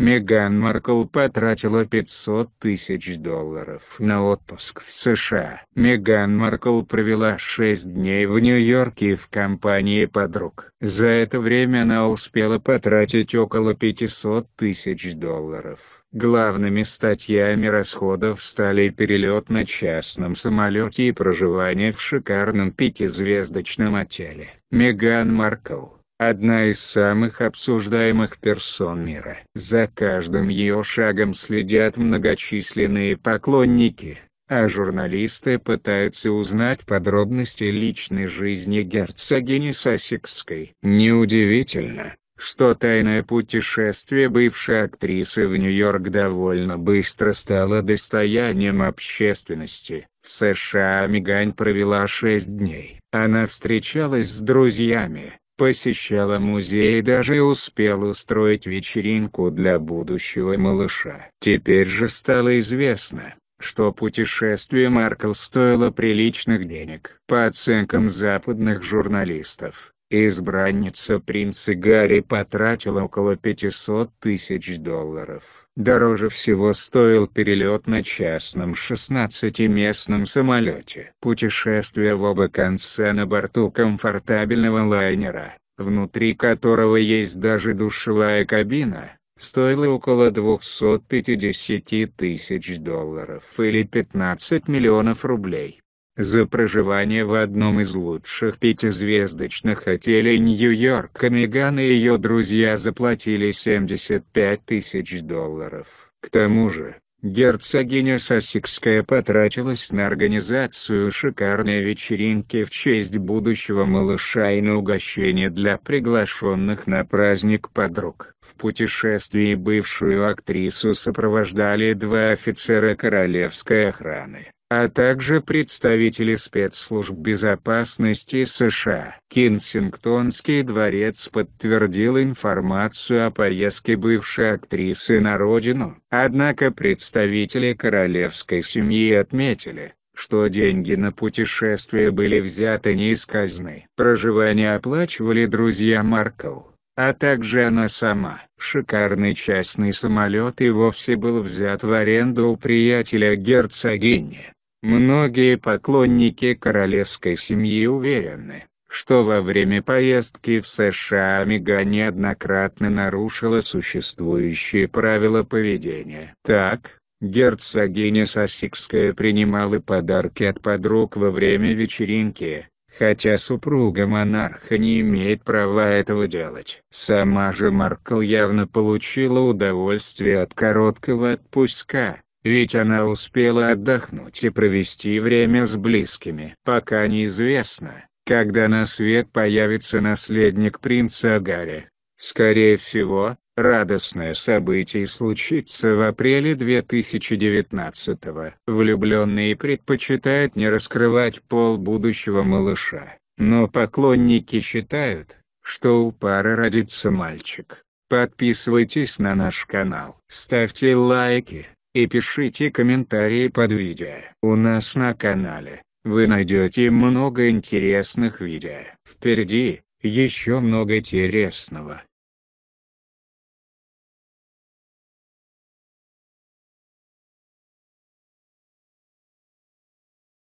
Меган Маркл потратила 500 тысяч долларов на отпуск в США. Меган Маркл провела 6 дней в Нью-Йорке в компании подруг. За это время она успела потратить около 500 тысяч долларов. Главными статьями расходов стали перелет на частном самолете и проживание в шикарном пятизвездочном отеле. Меган Маркл одна из самых обсуждаемых персон мира. За каждым ее шагом следят многочисленные поклонники, а журналисты пытаются узнать подробности личной жизни герцогини Сассекской. Неудивительно, что тайное путешествие бывшей актрисы в Нью-Йорк довольно быстро стало достоянием общественности. В США Мигань провела шесть дней. Она встречалась с друзьями, посещала музей и даже успела устроить вечеринку для будущего малыша. Теперь же стало известно, что путешествие Маркл стоило приличных денег. По оценкам западных журналистов, Избранница принца Гарри потратила около 500 тысяч долларов. Дороже всего стоил перелет на частном 16-местном самолете. Путешествие в оба конца на борту комфортабельного лайнера, внутри которого есть даже душевая кабина, стоило около 250 тысяч долларов или 15 миллионов рублей за проживание в одном из лучших пятизвездочных отелей Нью-Йорка Меган и ее друзья заплатили 75 тысяч долларов. К тому же, герцогиня Сассикская потратилась на организацию шикарной вечеринки в честь будущего малыша и на угощение для приглашенных на праздник подруг. В путешествии бывшую актрису сопровождали два офицера королевской охраны а также представители спецслужб безопасности США. Кинсингтонский дворец подтвердил информацию о поездке бывшей актрисы на родину. Однако представители королевской семьи отметили, что деньги на путешествие были взяты не из казны. Проживание оплачивали друзья Маркл а также она сама. Шикарный частный самолет и вовсе был взят в аренду у приятеля герцогини. Многие поклонники королевской семьи уверены, что во время поездки в США Мега неоднократно нарушила существующие правила поведения. Так, герцогиня Сассикская принимала подарки от подруг во время вечеринки, хотя супруга монарха не имеет права этого делать. Сама же Маркл явно получила удовольствие от короткого отпуска, ведь она успела отдохнуть и провести время с близкими. Пока неизвестно, когда на свет появится наследник принца Гарри. Скорее всего, радостное событие случится в апреле 2019-го. Влюбленные предпочитают не раскрывать пол будущего малыша, но поклонники считают, что у пары родится мальчик. Подписывайтесь на наш канал, ставьте лайки и пишите комментарии под видео. У нас на канале, вы найдете много интересных видео. Впереди, еще много интересного.